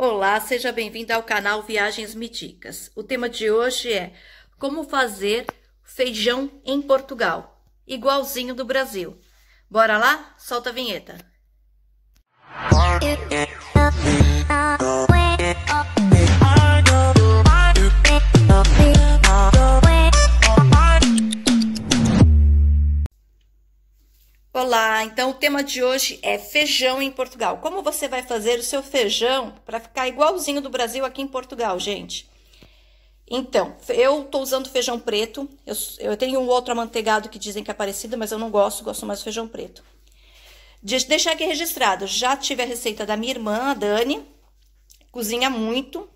Olá, seja bem-vindo ao canal Viagens Me O tema de hoje é como fazer feijão em Portugal, igualzinho do Brasil. Bora lá? Solta a vinheta. Olá, então o tema de hoje é feijão em Portugal. Como você vai fazer o seu feijão para ficar igualzinho do Brasil aqui em Portugal, gente? Então, eu estou usando feijão preto. Eu, eu, tenho um outro amanteigado que dizem que é parecido, mas eu não gosto, gosto mais do feijão preto. De, deixar aqui registrado, já tive a receita da minha irmã, a Dani. Cozinha muito.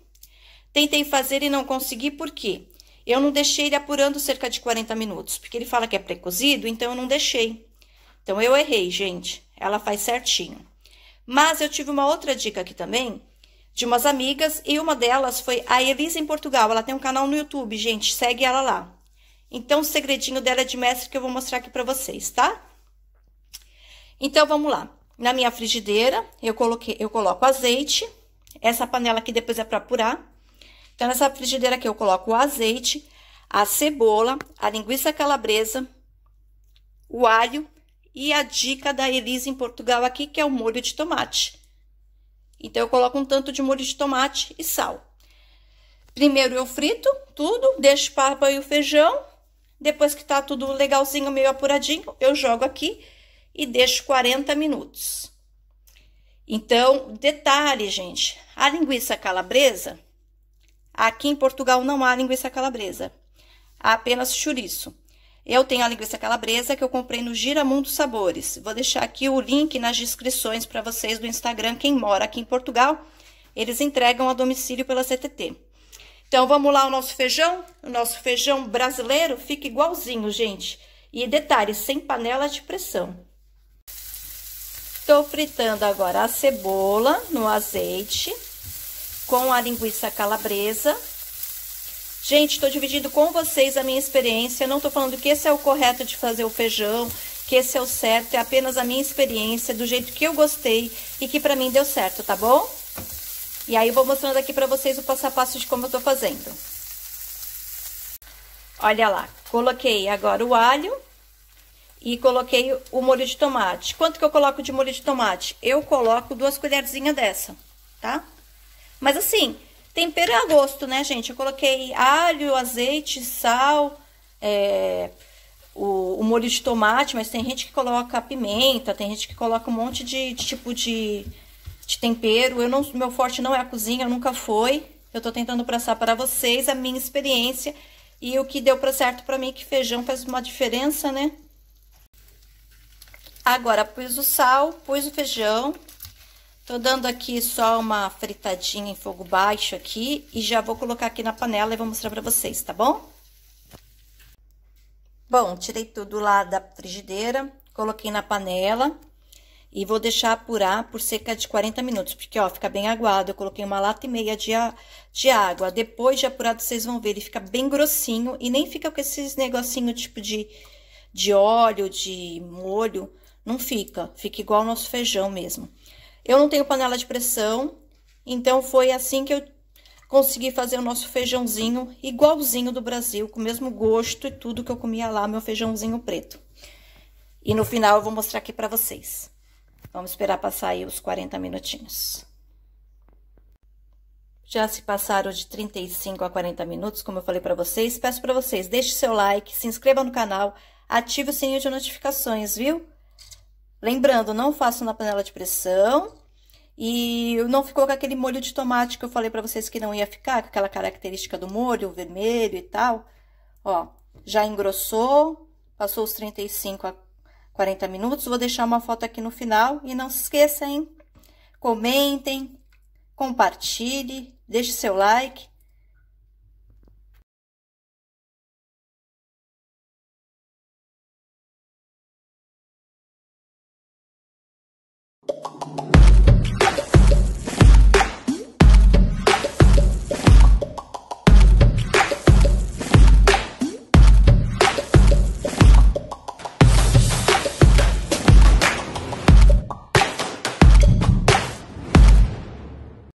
Tentei fazer e não consegui, por quê? Eu não deixei ele apurando cerca de 40 minutos, porque ele fala que é pré-cozido, então eu não deixei. Então eu errei, gente. Ela faz certinho. Mas eu tive uma outra dica aqui também de umas amigas e uma delas foi a Elisa em Portugal. Ela tem um canal no YouTube, gente, segue ela lá. Então o segredinho dela é de mestre que eu vou mostrar aqui para vocês, tá? Então vamos lá. Na minha frigideira, eu coloquei, eu coloco azeite. Essa panela aqui depois é para apurar. Então nessa frigideira aqui eu coloco o azeite, a cebola, a linguiça calabresa, o alho e a dica da Elisa em Portugal aqui, que é o molho de tomate. Então, eu coloco um tanto de molho de tomate e sal. Primeiro eu frito tudo, deixo papa e o feijão. Depois que tá tudo legalzinho, meio apuradinho, eu jogo aqui e deixo 40 minutos. Então, detalhe, gente, a linguiça calabresa, aqui em Portugal não há linguiça calabresa, há apenas chouriço. Eu tenho a linguiça calabresa que eu comprei no Giramundo Sabores. Vou deixar aqui o link nas descrições para vocês do Instagram, quem mora aqui em Portugal. Eles entregam a domicílio pela CTT. Então, vamos lá o nosso feijão. O nosso feijão brasileiro fica igualzinho, gente. E detalhe, sem panela de pressão. Estou fritando agora a cebola no azeite com a linguiça calabresa Gente, estou dividindo com vocês a minha experiência. Não estou falando que esse é o correto de fazer o feijão, que esse é o certo. É apenas a minha experiência, do jeito que eu gostei e que para mim deu certo, tá bom? E aí eu vou mostrando aqui para vocês o passo a passo de como eu estou fazendo. Olha lá, coloquei agora o alho e coloquei o molho de tomate. Quanto que eu coloco de molho de tomate? Eu coloco duas colherzinhas dessa, tá? Mas assim, Tempero é a gosto, né, gente? Eu coloquei alho, azeite, sal, é, o, o, molho de tomate, mas tem gente que coloca pimenta, tem gente que coloca um monte de, de tipo de, de, tempero. Eu não, meu forte não é a cozinha, nunca foi. Eu tô tentando passar para vocês a minha experiência e o que deu para certo para mim que feijão faz uma diferença, né? Agora pus o sal, pus o feijão, Tô dando aqui só uma fritadinha em fogo baixo aqui e já vou colocar aqui na panela e vou mostrar pra vocês, tá bom? Bom, tirei tudo lá da frigideira, coloquei na panela e vou deixar apurar por cerca de 40 minutos, porque, ó, fica bem aguado. Eu coloquei uma lata e meia de, de água. Depois de apurado, vocês vão ver, ele fica bem grossinho e nem fica com esses negocinho tipo de, de óleo, de molho. Não fica, fica igual o nosso feijão mesmo. Eu não tenho panela de pressão, então foi assim que eu consegui fazer o nosso feijãozinho igualzinho do Brasil, com o mesmo gosto e tudo que eu comia lá, meu feijãozinho preto. E no final eu vou mostrar aqui para vocês. Vamos esperar passar aí os 40 minutinhos. Já se passaram de 35 a 40 minutos, como eu falei para vocês. Peço para vocês, deixe seu like, se inscreva no canal, ative o sininho de notificações, viu? Lembrando, não faço na panela de pressão. E não ficou com aquele molho de tomate que eu falei para vocês que não ia ficar, com aquela característica do molho vermelho e tal. Ó, já engrossou, passou os 35 a 40 minutos. Vou deixar uma foto aqui no final e não se esqueça, hein? Comentem, compartilhe, deixe seu like